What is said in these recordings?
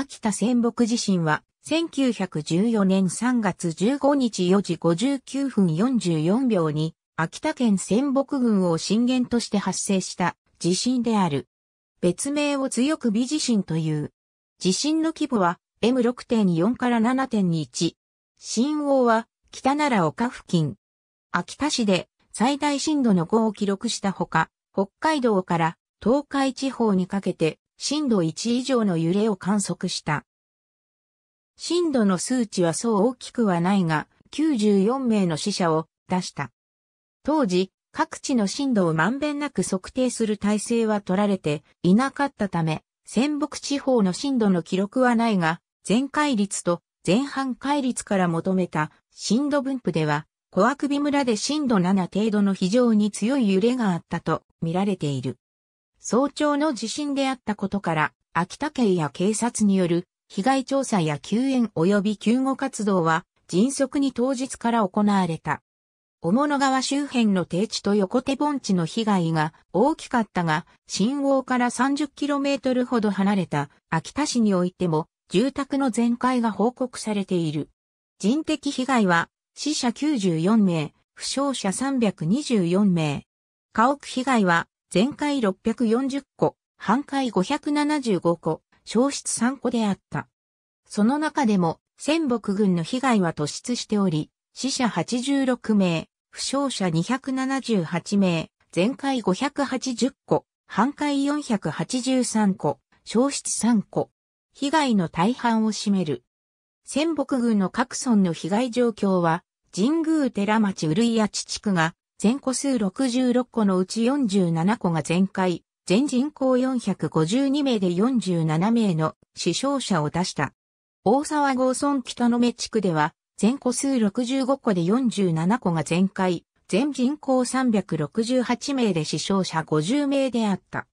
秋田仙北地震は、1914年3月15日4時59分44秒に、秋田県仙北郡を震源として発生した地震である。別名を強く微地震という。地震の規模は M6.4 から7.21。震央は北奈良岡付近。秋田市で最大震度の5を記録したほか、北海道から東海地方にかけて震度1以上の揺れを観測した。震度の数値はそう大きくはないが、94名の死者を出した。当時、各地の震度をまんべんなく測定する体制は取られていなかったため、仙北地方の震度の記録はないが、全回率と前半回率から求めた震度分布では、小悪び村で震度7程度の非常に強い揺れがあったと見られている。早朝の地震であったことから、秋田県や警察による被害調査や救援及び救護活動は迅速に当日から行われた。小物川周辺の低地と横手盆地の被害が大きかったが、新王から 30km ほど離れた秋田市においても住宅の全壊が報告されている。人的被害は死者94名、負傷者324名。家屋被害は全回640個、半回575個、消失3個であった。その中でも、仙北軍の被害は突出しており、死者86名、負傷者278名、全回580個、半回483個、消失3個。被害の大半を占める。仙北軍の各村の被害状況は、神宮寺町うるいやち地区が全個数66個のうち47個が全壊、全人口452名で47名の死傷者を出した。大沢郷村北の目地区では、全個数65個で47個が全壊、全人口368名で死傷者50名であった。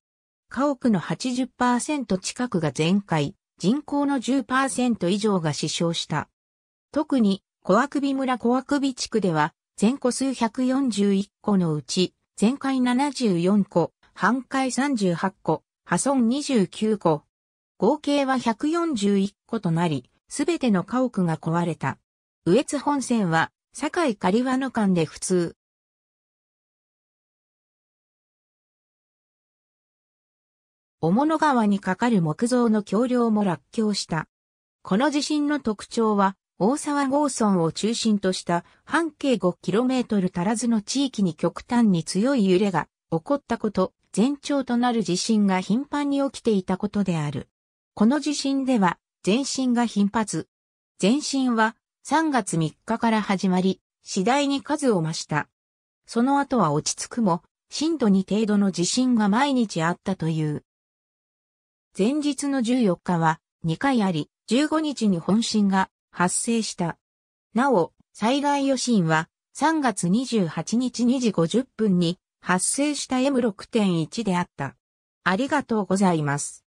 家屋の80%近くが全壊、人口の10%以上が死傷した。特に、小悪び村小悪び地区では、全個数141個のうち、全壊74個、半壊38個、破損29個。合計は141個となり、すべての家屋が壊れた。羽越本線は、堺刈羽の間で普通。小物川に架かる木造の橋梁も落橋した。この地震の特徴は、大沢郷村を中心とした半径 5km 足らずの地域に極端に強い揺れが起こったこと、前兆となる地震が頻繁に起きていたことである。この地震では、前震が頻発。前震は3月3日から始まり、次第に数を増した。その後は落ち着くも、震度2程度の地震が毎日あったという。前日の14日は2回あり、15日に本震が発生した。なお、災害余震は3月28日2時50分に発生した M6.1 であった。ありがとうございます。